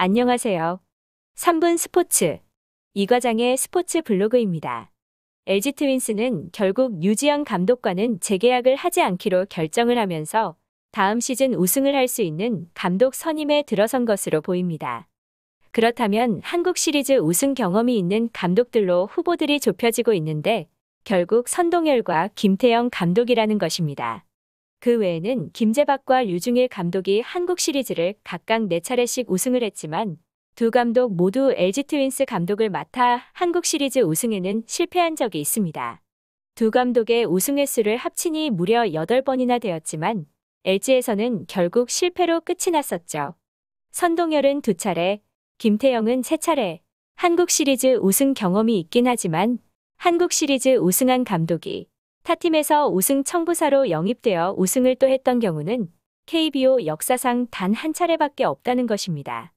안녕하세요. 3분 스포츠 이 과장의 스포츠 블로그입니다. LG 트윈스는 결국 유지영 감독과는 재계약을 하지 않기로 결정을 하면서 다음 시즌 우승을 할 수 있는 감독 선임에 들어선 것으로 보입니다. 그렇다면 한국 시리즈 우승 경험이 있는 감독들로 후보들이 좁혀지고 있는데 결국 선동열과 김태영 감독이라는 것입니다. 그 외에는 김재박과 류중일 감독이 한국 시리즈를 각각 4차례씩 우승을 했지만 두 감독 모두 LG 트윈스 감독을 맡아 한국 시리즈 우승에는 실패한 적이 있습니다. 두 감독의 우승 횟수를 합치니 무려 8번이나 되었지만 LG에서는 결국 실패로 끝이 났었죠. 선동열은 두 차례, 김태영은 세 차례 한국 시리즈 우승 경험이 있긴 하지만 한국 시리즈 우승한 감독이 타팀에서 우승 청부사로 영입되어 우승을 또 했던 경우는 KBO 역사상 단 한 차례밖에 없다는 것입니다.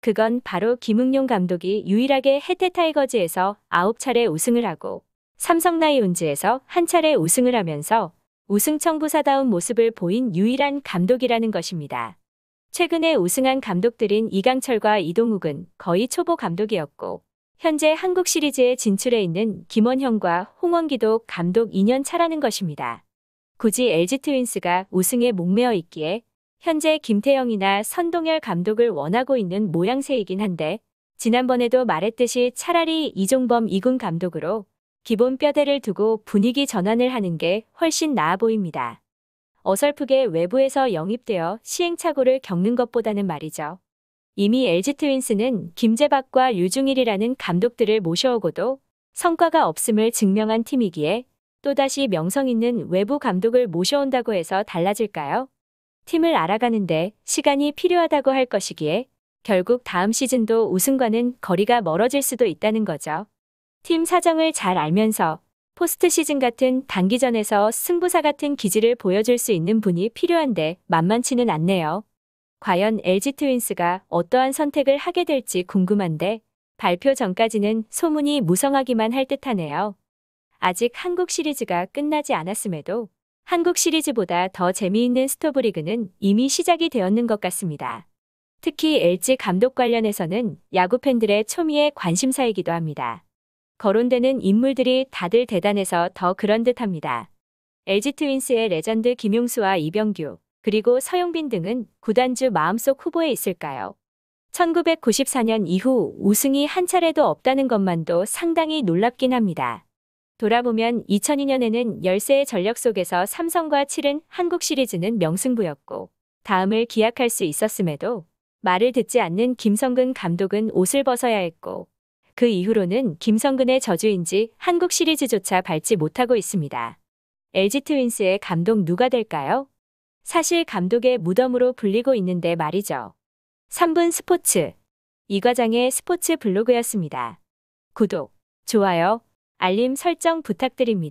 그건 바로 김흥용 감독이 유일하게 해태 타이거즈에서 9차례 우승을 하고 삼성 라이온즈에서 한 차례 우승을 하면서 우승 청부사다운 모습을 보인 유일한 감독이라는 것입니다. 최근에 우승한 감독들인 이강철과 이동욱은 거의 초보 감독이었고 현재 한국 시리즈에 진출해 있는 김원형과 홍원기도 감독 2년 차라는 것입니다. 굳이 LG 트윈스가 우승에 목매어 있기에 현재 김태형이나 선동열 감독을 원하고 있는 모양새이긴 한데 지난번에도 말했듯이 차라리 이종범 2군 감독으로 기본 뼈대를 두고 분위기 전환을 하는 게 훨씬 나아 보입니다. 어설프게 외부에서 영입되어 시행착오를 겪는 것보다는 말이죠. 이미 LG 트윈스는 김재박과 유중일이라는 감독들을 모셔오고도 성과가 없음을 증명한 팀이기에 또다시 명성 있는 외부 감독을 모셔온다고 해서 달라질까요? 팀을 알아가는데 시간이 필요하다고 할 것이기에 결국 다음 시즌도 우승과는 거리가 멀어질 수도 있다는 거죠. 팀 사정을 잘 알면서 포스트 시즌 같은 단기전에서 승부사 같은 기질을 보여줄 수 있는 분이 필요한데 만만치는 않네요. 과연 LG 트윈스가 어떠한 선택을 하게 될지 궁금한데 발표 전까지는 소문이 무성하기만 할 듯하네요. 아직 한국 시리즈가 끝나지 않았음에도 한국 시리즈보다 더 재미있는 스토브리그는 이미 시작이 되었는 것 같습니다. 특히 LG 감독 관련해서는 야구 팬들의 초미의 관심사이기도 합니다. 거론되는 인물들이 다들 대단해서 더 그런 듯합니다. LG 트윈스의 레전드 김용수와 이병규, 그리고 서영빈 등은 구단주 마음속 후보에 있을까요? 1994년 이후 우승이 한 차례도 없다는 것만도 상당히 놀랍긴 합니다. 돌아보면 2002년에는 열세의 전력 속에서 삼성과 치른 한국 시리즈는 명승부였고 다음을 기약할 수 있었음에도 말을 듣지 않는 김성근 감독은 옷을 벗어야 했고 그 이후로는 김성근의 저주인지 한국 시리즈조차 밟지 못하고 있습니다. LG 트윈스의 감독 누가 될까요? 사실 감독의 무덤으로 불리고 있는데 말이죠. 3분 스포츠 이 과장의 스포츠 블로그였습니다. 구독, 좋아요, 알림 설정 부탁드립니다.